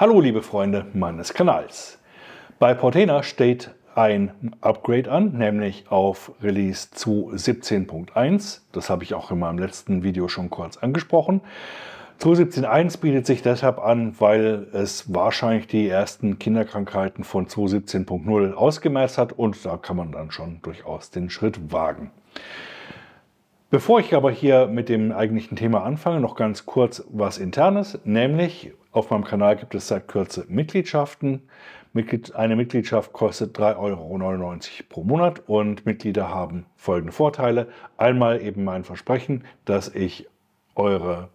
Hallo liebe Freunde meines Kanals. Bei Portena steht ein Upgrade an, nämlich auf Release zu 17.1. Das habe ich auch in meinem letzten Video schon kurz angesprochen. Zu 17.1 bietet sich deshalb an, weil es wahrscheinlich die ersten Kinderkrankheiten von 217.0 ausgemerzt hat und da kann man dann schon durchaus den Schritt wagen. Bevor ich aber hier mit dem eigentlichen Thema anfange, noch ganz kurz was Internes, nämlich auf meinem Kanal gibt es seit Kürze Mitgliedschaften. Eine Mitgliedschaft kostet 3,99 Euro pro Monat und Mitglieder haben folgende Vorteile. Einmal eben mein Versprechen, dass ich eure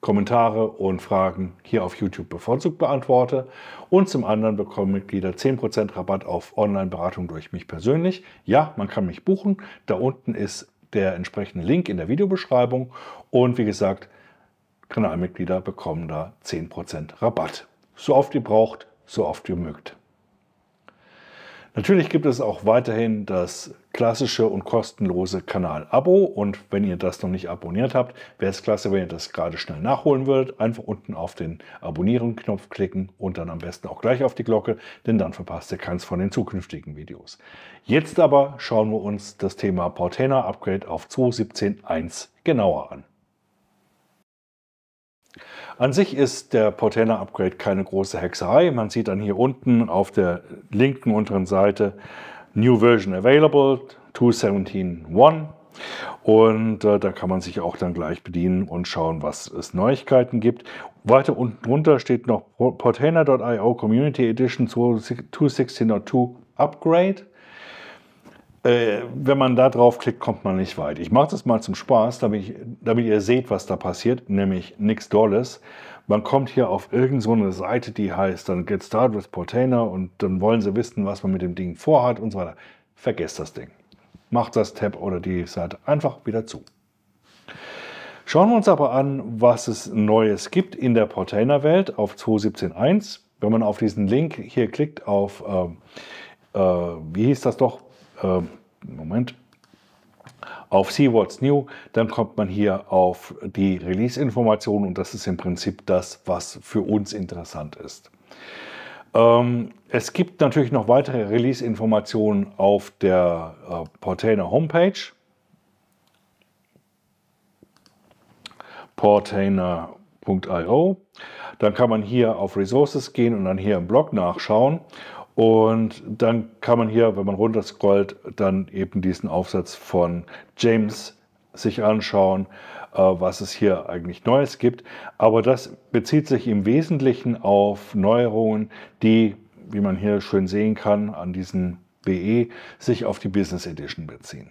Kommentare und Fragen hier auf YouTube bevorzugt beantworte. Und zum anderen bekommen Mitglieder 10% Rabatt auf Online-Beratung durch mich persönlich. Ja, man kann mich buchen. Da unten ist der entsprechende Link in der Videobeschreibung. Und wie gesagt, Kanalmitglieder bekommen da 10% Rabatt. So oft ihr braucht, so oft ihr mögt. Natürlich gibt es auch weiterhin das klassische und kostenlose Kanal-Abo. Und wenn ihr das noch nicht abonniert habt, wäre es klasse, wenn ihr das gerade schnell nachholen würdet. Einfach unten auf den Abonnieren-Knopf klicken und dann am besten auch gleich auf die Glocke, denn dann verpasst ihr keins von den zukünftigen Videos. Jetzt aber schauen wir uns das Thema Portainer Upgrade auf 2.17.1 genauer an. An sich ist der Portainer Upgrade keine große Hexerei. Man sieht dann hier unten auf der linken unteren Seite New Version Available 2.17.1 und äh, da kann man sich auch dann gleich bedienen und schauen, was es Neuigkeiten gibt. Weiter unten drunter steht noch Portainer.io Community Edition 2.16.2 Upgrade äh, wenn man da draufklickt, kommt man nicht weit. Ich mache das mal zum Spaß, damit, ich, damit ihr seht, was da passiert, nämlich nichts Dolles. Man kommt hier auf irgendeine so Seite, die heißt dann Get Started with Portainer und dann wollen sie wissen, was man mit dem Ding vorhat und so weiter. Vergesst das Ding. Macht das Tab oder die Seite einfach wieder zu. Schauen wir uns aber an, was es Neues gibt in der Portainer-Welt auf 2.17.1. Wenn man auf diesen Link hier klickt, auf, äh, äh, wie hieß das doch, äh, Moment, auf See What's New, dann kommt man hier auf die Release-Informationen und das ist im Prinzip das, was für uns interessant ist. Ähm, es gibt natürlich noch weitere Release-Informationen auf der äh, Portainer Homepage. portainer.io. Dann kann man hier auf Resources gehen und dann hier im Blog nachschauen. Und dann kann man hier, wenn man runterscrollt, dann eben diesen Aufsatz von James sich anschauen, äh, was es hier eigentlich Neues gibt. Aber das bezieht sich im Wesentlichen auf Neuerungen, die, wie man hier schön sehen kann, an diesen BE sich auf die Business Edition beziehen.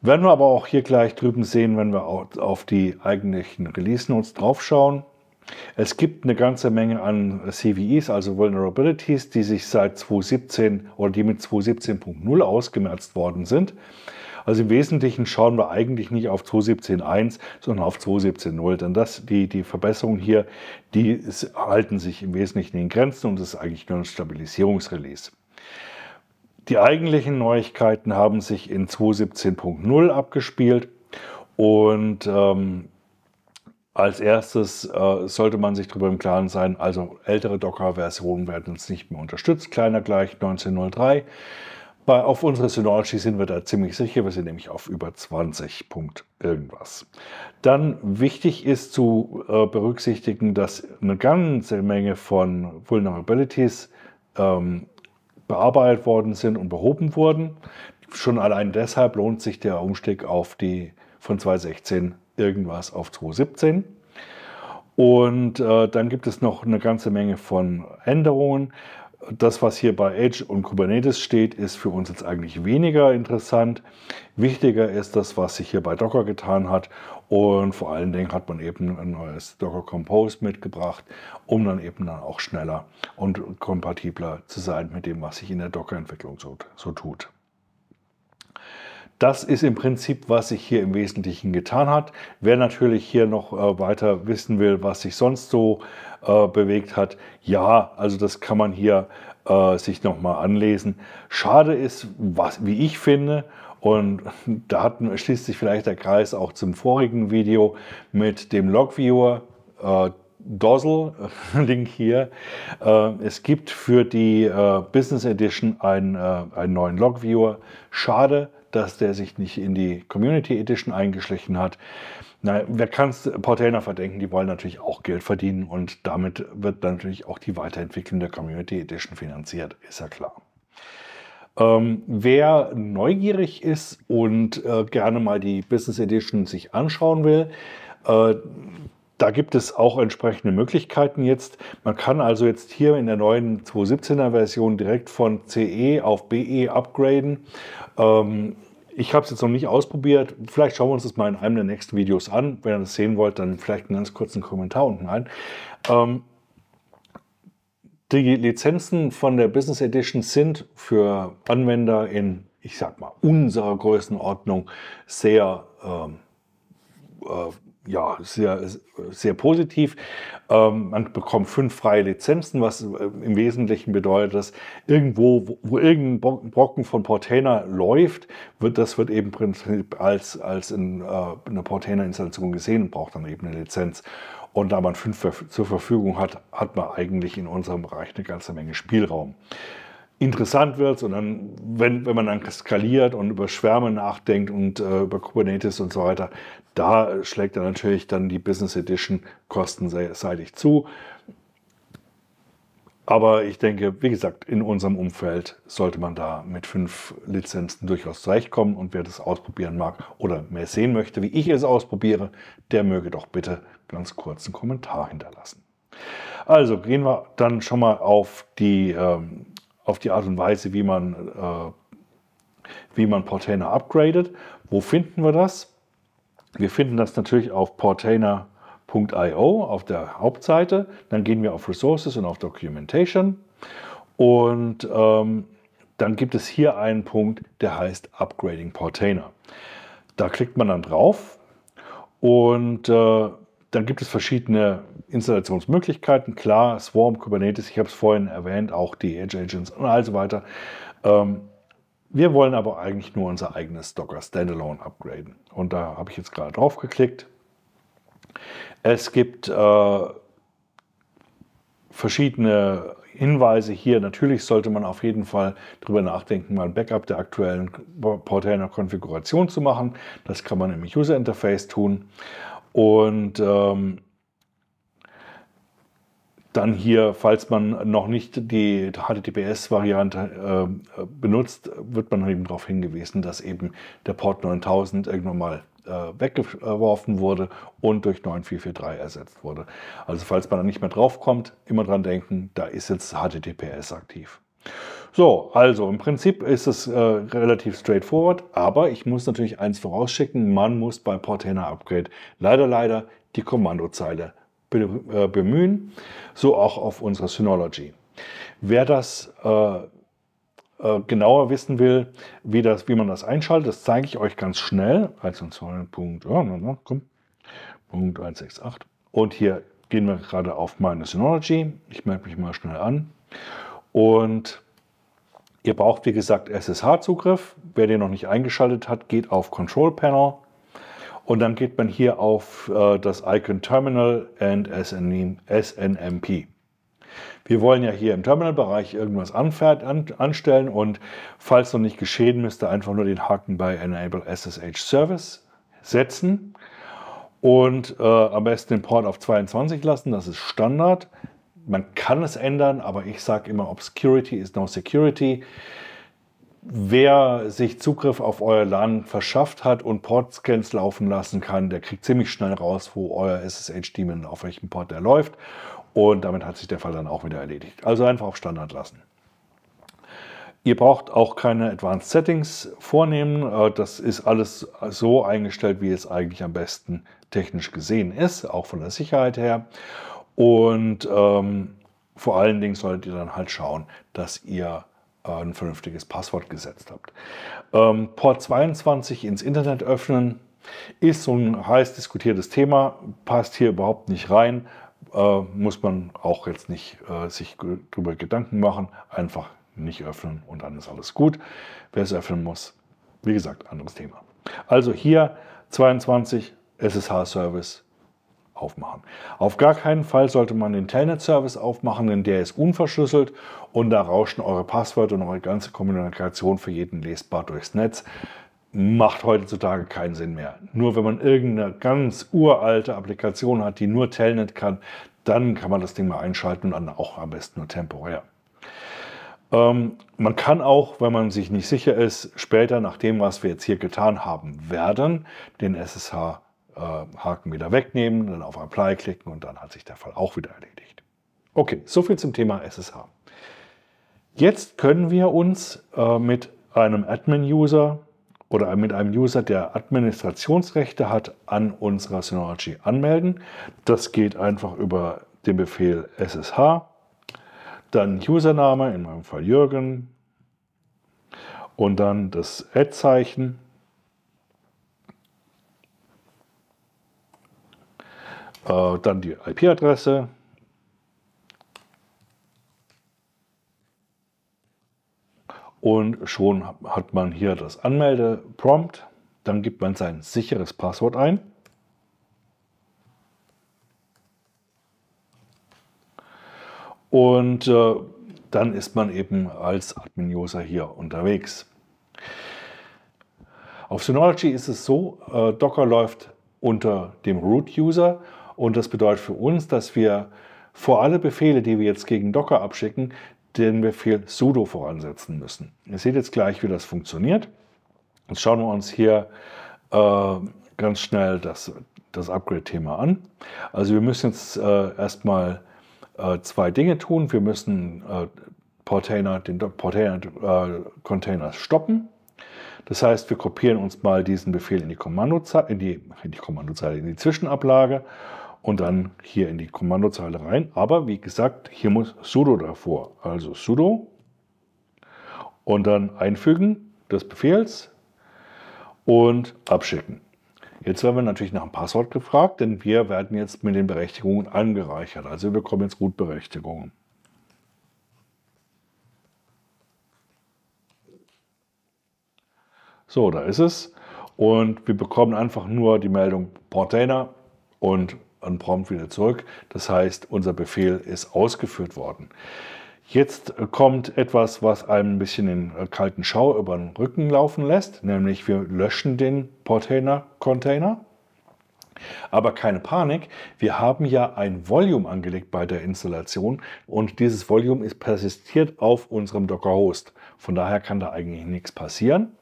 Werden wir aber auch hier gleich drüben sehen, wenn wir auf die eigentlichen Release Notes draufschauen. Es gibt eine ganze Menge an CVEs, also Vulnerabilities, die sich seit 2017 oder die mit 2.17.0 ausgemerzt worden sind. Also im Wesentlichen schauen wir eigentlich nicht auf 2.17.1, sondern auf 2.17.0, denn das, die, die Verbesserungen hier, die halten sich im Wesentlichen in Grenzen und es ist eigentlich nur ein Stabilisierungsrelease. Die eigentlichen Neuigkeiten haben sich in 2.17.0 abgespielt und ähm, als erstes äh, sollte man sich darüber im Klaren sein, also ältere Docker-Versionen werden uns nicht mehr unterstützt, kleiner gleich 1903. Bei, auf unsere Synology sind wir da ziemlich sicher, wir sind nämlich auf über 20 Punkt irgendwas. Dann wichtig ist zu äh, berücksichtigen, dass eine ganze Menge von Vulnerabilities ähm, bearbeitet worden sind und behoben wurden. Schon allein deshalb lohnt sich der Umstieg auf die von 2016 irgendwas auf 217. Und äh, dann gibt es noch eine ganze Menge von Änderungen. Das, was hier bei Edge und Kubernetes steht, ist für uns jetzt eigentlich weniger interessant. Wichtiger ist das, was sich hier bei Docker getan hat. Und vor allen Dingen hat man eben ein neues Docker Compose mitgebracht, um dann eben dann auch schneller und kompatibler zu sein mit dem, was sich in der Docker-Entwicklung so, so tut. Das ist im Prinzip, was sich hier im Wesentlichen getan hat. Wer natürlich hier noch äh, weiter wissen will, was sich sonst so äh, bewegt hat, ja, also das kann man hier äh, sich nochmal anlesen. Schade ist, was, wie ich finde, und da hat, schließt sich vielleicht der Kreis auch zum vorigen Video mit dem Logviewer. Dozzle, äh, Link hier. Äh, es gibt für die äh, Business Edition einen, einen neuen Logviewer. Schade, dass der sich nicht in die Community Edition eingeschlichen hat. Na, wer kann es Portainer verdenken? Die wollen natürlich auch Geld verdienen und damit wird natürlich auch die Weiterentwicklung der Community Edition finanziert, ist ja klar. Ähm, wer neugierig ist und äh, gerne mal die Business Edition sich anschauen will, äh, da gibt es auch entsprechende Möglichkeiten jetzt. Man kann also jetzt hier in der neuen 2.17er Version direkt von CE auf BE upgraden. Ähm, ich habe es jetzt noch nicht ausprobiert. Vielleicht schauen wir uns das mal in einem der nächsten Videos an. Wenn ihr das sehen wollt, dann vielleicht einen ganz kurzen Kommentar unten rein. Ähm, die Lizenzen von der Business Edition sind für Anwender in, ich sag mal, unserer Größenordnung sehr ähm, äh, ja, sehr, sehr positiv. Ähm, man bekommt fünf freie Lizenzen, was äh, im Wesentlichen bedeutet, dass irgendwo, wo, wo irgendein Brocken von Portainer läuft, wird das wird eben als, als in, äh, eine Portainer-Installation gesehen und braucht dann eben eine Lizenz. Und da man fünf zur Verfügung hat, hat man eigentlich in unserem Bereich eine ganze Menge Spielraum interessant wird, sondern wenn, wenn man dann skaliert und über Schwärme nachdenkt und äh, über Kubernetes und so weiter, da schlägt dann natürlich dann die Business Edition kostenseitig zu. Aber ich denke, wie gesagt, in unserem Umfeld sollte man da mit fünf Lizenzen durchaus zurechtkommen und wer das ausprobieren mag oder mehr sehen möchte, wie ich es ausprobiere, der möge doch bitte ganz kurz einen Kommentar hinterlassen. Also gehen wir dann schon mal auf die ähm, auf die Art und Weise, wie man, äh, wie man Portainer upgradet. Wo finden wir das? Wir finden das natürlich auf portainer.io auf der Hauptseite. Dann gehen wir auf Resources und auf Documentation. Und ähm, dann gibt es hier einen Punkt, der heißt Upgrading Portainer. Da klickt man dann drauf und äh, dann gibt es verschiedene Installationsmöglichkeiten. Klar, Swarm, Kubernetes, ich habe es vorhin erwähnt, auch die Edge Agents und all so weiter. Ähm, wir wollen aber eigentlich nur unser eigenes Docker Standalone upgraden. Und da habe ich jetzt gerade drauf geklickt. Es gibt äh, verschiedene Hinweise hier. Natürlich sollte man auf jeden Fall darüber nachdenken, mal ein Backup der aktuellen Portainer-Konfiguration zu machen. Das kann man im User-Interface tun. Und ähm, dann hier, falls man noch nicht die HTTPS-Variante äh, benutzt, wird man eben darauf hingewiesen, dass eben der Port 9000 irgendwann mal äh, weggeworfen wurde und durch 9443 ersetzt wurde. Also falls man da nicht mehr drauf kommt, immer dran denken, da ist jetzt HTTPS aktiv. So, also im Prinzip ist es äh, relativ straightforward, aber ich muss natürlich eins vorausschicken, man muss bei Portena Upgrade leider, leider die Kommandozeile be äh, bemühen, so auch auf unserer Synology. Wer das äh, äh, genauer wissen will, wie, das, wie man das einschaltet, das zeige ich euch ganz schnell. 112. Punkt, ja, na, na, komm, Punkt 168. Und hier gehen wir gerade auf meine Synology. Ich melde mich mal schnell an. Und Ihr braucht, wie gesagt, SSH-Zugriff. Wer den noch nicht eingeschaltet hat, geht auf Control Panel und dann geht man hier auf äh, das Icon Terminal and SNMP. Wir wollen ja hier im Terminalbereich irgendwas anfährt, an, anstellen und falls noch nicht geschehen, müsst ihr einfach nur den Haken bei Enable SSH Service setzen und äh, am besten den Port auf 22 lassen, das ist Standard man kann es ändern, aber ich sage immer, Obscurity is no security. Wer sich Zugriff auf euer LAN verschafft hat und Portscans laufen lassen kann, der kriegt ziemlich schnell raus, wo euer ssh demon auf welchem Port er läuft. Und damit hat sich der Fall dann auch wieder erledigt. Also einfach auf Standard lassen. Ihr braucht auch keine Advanced Settings vornehmen. Äh, das ist alles so eingestellt, wie es eigentlich am besten technisch gesehen ist, auch von der Sicherheit her. Und ähm, vor allen Dingen solltet ihr dann halt schauen, dass ihr äh, ein vernünftiges Passwort gesetzt habt. Ähm, Port 22 ins Internet öffnen ist so ein heiß diskutiertes Thema, passt hier überhaupt nicht rein, äh, muss man auch jetzt nicht äh, sich darüber Gedanken machen, einfach nicht öffnen und dann ist alles gut. Wer es öffnen muss, wie gesagt, anderes Thema. Also hier 22 SSH-Service aufmachen. Auf gar keinen Fall sollte man den Telnet-Service aufmachen, denn der ist unverschlüsselt und da rauschen eure Passwörter und eure ganze Kommunikation für jeden lesbar durchs Netz. Macht heutzutage keinen Sinn mehr. Nur wenn man irgendeine ganz uralte Applikation hat, die nur Telnet kann, dann kann man das Ding mal einschalten und dann auch am besten nur temporär. Ähm, man kann auch, wenn man sich nicht sicher ist, später nach dem, was wir jetzt hier getan haben werden, den SSH äh, Haken wieder wegnehmen, dann auf Apply klicken und dann hat sich der Fall auch wieder erledigt. Okay, soviel zum Thema SSH. Jetzt können wir uns äh, mit einem Admin-User oder mit einem User, der Administrationsrechte hat, an unserer Synology anmelden. Das geht einfach über den Befehl SSH, dann Username, in meinem Fall Jürgen, und dann das Ad-Zeichen äh, dann die IP-Adresse. Und schon hat man hier das Anmelde-Prompt. Dann gibt man sein sicheres Passwort ein. Und äh, dann ist man eben als Admin-User hier unterwegs. Auf Synology ist es so, äh, Docker läuft unter dem Root-User und das bedeutet für uns, dass wir vor alle Befehle, die wir jetzt gegen Docker abschicken, den Befehl sudo voransetzen müssen. Ihr seht jetzt gleich, wie das funktioniert. Jetzt schauen wir uns hier äh, ganz schnell das, das Upgrade-Thema an. Also wir müssen jetzt äh, erstmal äh, zwei Dinge tun. Wir müssen äh, Portainer, den Portainer-Container äh, stoppen. Das heißt, wir kopieren uns mal diesen Befehl in die Kommandozeile, in die, in die Kommandozeile, in die Zwischenablage und dann hier in die Kommandozeile rein. Aber wie gesagt, hier muss sudo davor. Also sudo und dann einfügen des Befehls und abschicken. Jetzt werden wir natürlich nach dem Passwort gefragt, denn wir werden jetzt mit den Berechtigungen angereichert. Also wir bekommen jetzt Root-Berechtigungen. So, da ist es. Und wir bekommen einfach nur die Meldung Portainer und und prompt wieder zurück. Das heißt, unser Befehl ist ausgeführt worden. Jetzt kommt etwas, was einem ein bisschen den äh, kalten Schau über den Rücken laufen lässt, nämlich wir löschen den Portainer-Container. Aber keine Panik, wir haben ja ein Volume angelegt bei der Installation und dieses Volume ist persistiert auf unserem Docker-Host. Von daher kann da eigentlich nichts passieren.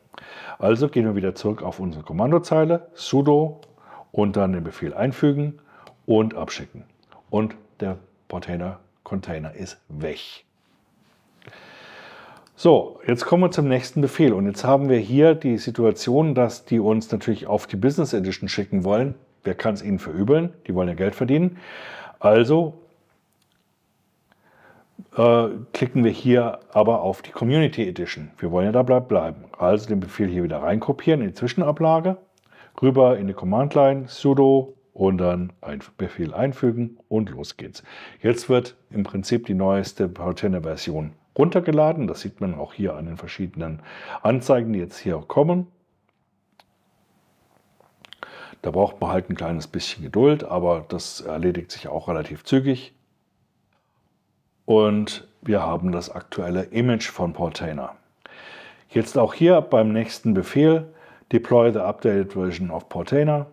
Also gehen wir wieder zurück auf unsere Kommandozeile, sudo und dann den Befehl einfügen, und abschicken. Und der Portainer Container ist weg. So, jetzt kommen wir zum nächsten Befehl. Und jetzt haben wir hier die Situation, dass die uns natürlich auf die Business Edition schicken wollen. Wer kann es ihnen verübeln? Die wollen ja Geld verdienen. Also äh, klicken wir hier aber auf die Community Edition. Wir wollen ja da bleib bleiben. Also den Befehl hier wieder reinkopieren in die Zwischenablage, rüber in die Command Line, sudo und dann ein Befehl einfügen und los geht's. Jetzt wird im Prinzip die neueste Portainer version runtergeladen. Das sieht man auch hier an den verschiedenen Anzeigen, die jetzt hier kommen. Da braucht man halt ein kleines bisschen Geduld, aber das erledigt sich auch relativ zügig. Und wir haben das aktuelle Image von Portainer. Jetzt auch hier beim nächsten Befehl Deploy the updated version of Portainer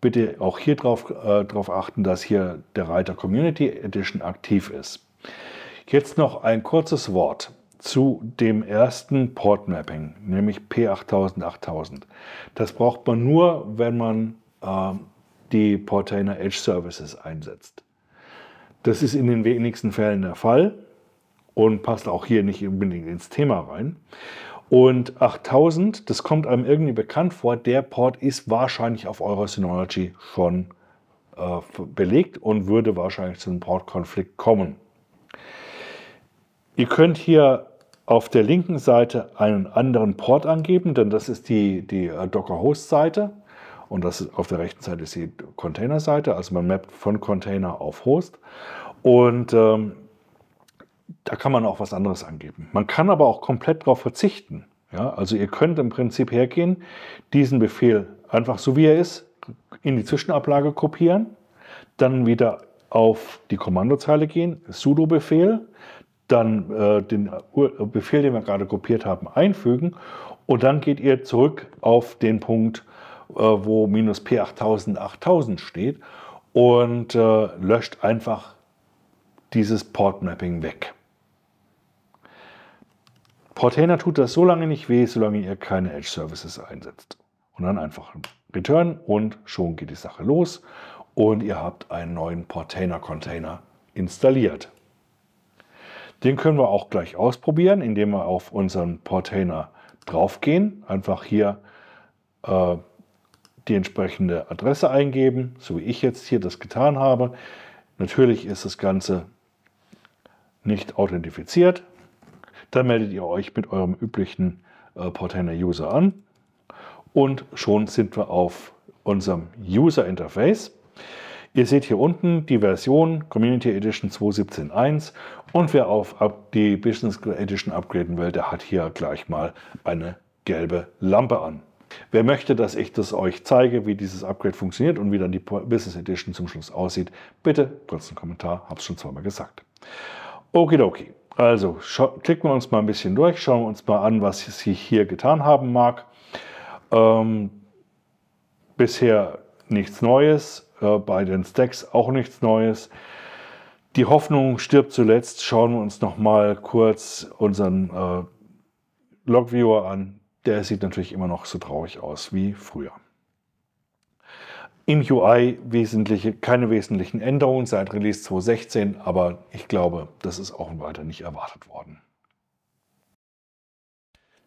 bitte auch hier drauf, äh, drauf achten, dass hier der Reiter Community Edition aktiv ist. Jetzt noch ein kurzes Wort zu dem ersten Port Mapping, nämlich P8000-8000. Das braucht man nur, wenn man äh, die Portainer Edge Services einsetzt. Das ist in den wenigsten Fällen der Fall und passt auch hier nicht unbedingt ins Thema rein. Und 8000, das kommt einem irgendwie bekannt vor, der Port ist wahrscheinlich auf eurer Synology schon äh, belegt und würde wahrscheinlich zu einem Portkonflikt kommen. Ihr könnt hier auf der linken Seite einen anderen Port angeben, denn das ist die, die äh, Docker-Host-Seite und das ist, auf der rechten Seite ist die Container-Seite, also man mappt von Container auf Host. Und ähm, da kann man auch was anderes angeben. Man kann aber auch komplett darauf verzichten. Ja, also ihr könnt im Prinzip hergehen, diesen Befehl einfach so wie er ist, in die Zwischenablage kopieren, dann wieder auf die Kommandozeile gehen, sudo-Befehl, dann äh, den Befehl, den wir gerade kopiert haben, einfügen und dann geht ihr zurück auf den Punkt, äh, wo minus P8000 8000 steht und äh, löscht einfach dieses Port-Mapping weg. Portainer tut das so lange nicht weh, solange ihr keine Edge Services einsetzt. Und dann einfach Return und schon geht die Sache los und ihr habt einen neuen Portainer Container installiert. Den können wir auch gleich ausprobieren, indem wir auf unseren Portainer draufgehen. Einfach hier äh, die entsprechende Adresse eingeben, so wie ich jetzt hier das getan habe. Natürlich ist das Ganze nicht authentifiziert. Dann meldet ihr euch mit eurem üblichen äh, Portainer User an und schon sind wir auf unserem User Interface. Ihr seht hier unten die Version Community Edition 2.17.1 und wer auf die Business Edition upgraden will, der hat hier gleich mal eine gelbe Lampe an. Wer möchte, dass ich das euch zeige, wie dieses Upgrade funktioniert und wie dann die Business Edition zum Schluss aussieht, bitte kurz einen Kommentar, hab's schon zweimal gesagt. Okidoki. Also klicken wir uns mal ein bisschen durch, schauen wir uns mal an, was sie hier getan haben mag. Ähm, bisher nichts Neues, äh, bei den Stacks auch nichts Neues. Die Hoffnung stirbt zuletzt. Schauen wir uns noch mal kurz unseren äh, Logviewer an. Der sieht natürlich immer noch so traurig aus wie früher. Im UI wesentliche, keine wesentlichen Änderungen seit Release 2016, aber ich glaube, das ist auch weiter nicht erwartet worden.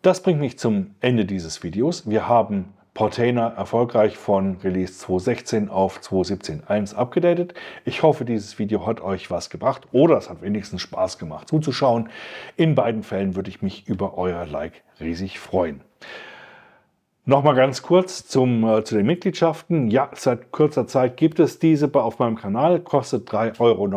Das bringt mich zum Ende dieses Videos. Wir haben Portainer erfolgreich von Release 2.16 auf 2.17.1 abgedatet. Ich hoffe, dieses Video hat euch was gebracht oder es hat wenigstens Spaß gemacht zuzuschauen. In beiden Fällen würde ich mich über euer Like riesig freuen. Nochmal ganz kurz zum, äh, zu den Mitgliedschaften. Ja, seit kurzer Zeit gibt es diese auf meinem Kanal, kostet 3,99 Euro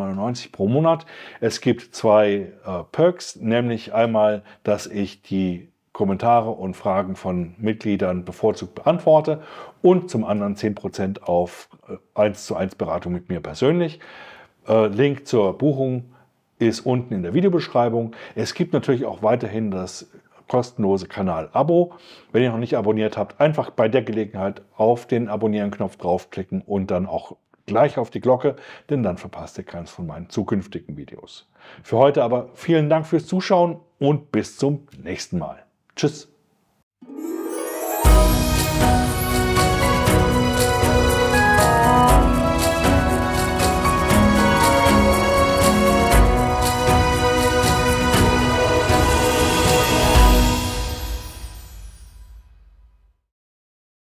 pro Monat. Es gibt zwei äh, Perks, nämlich einmal, dass ich die Kommentare und Fragen von Mitgliedern bevorzugt beantworte und zum anderen 10% auf 1 äh, zu 1 Beratung mit mir persönlich. Äh, Link zur Buchung ist unten in der Videobeschreibung. Es gibt natürlich auch weiterhin das kostenlose Kanal-Abo. Wenn ihr noch nicht abonniert habt, einfach bei der Gelegenheit auf den Abonnieren-Knopf draufklicken und dann auch gleich auf die Glocke, denn dann verpasst ihr keins von meinen zukünftigen Videos. Für heute aber vielen Dank fürs Zuschauen und bis zum nächsten Mal. Tschüss.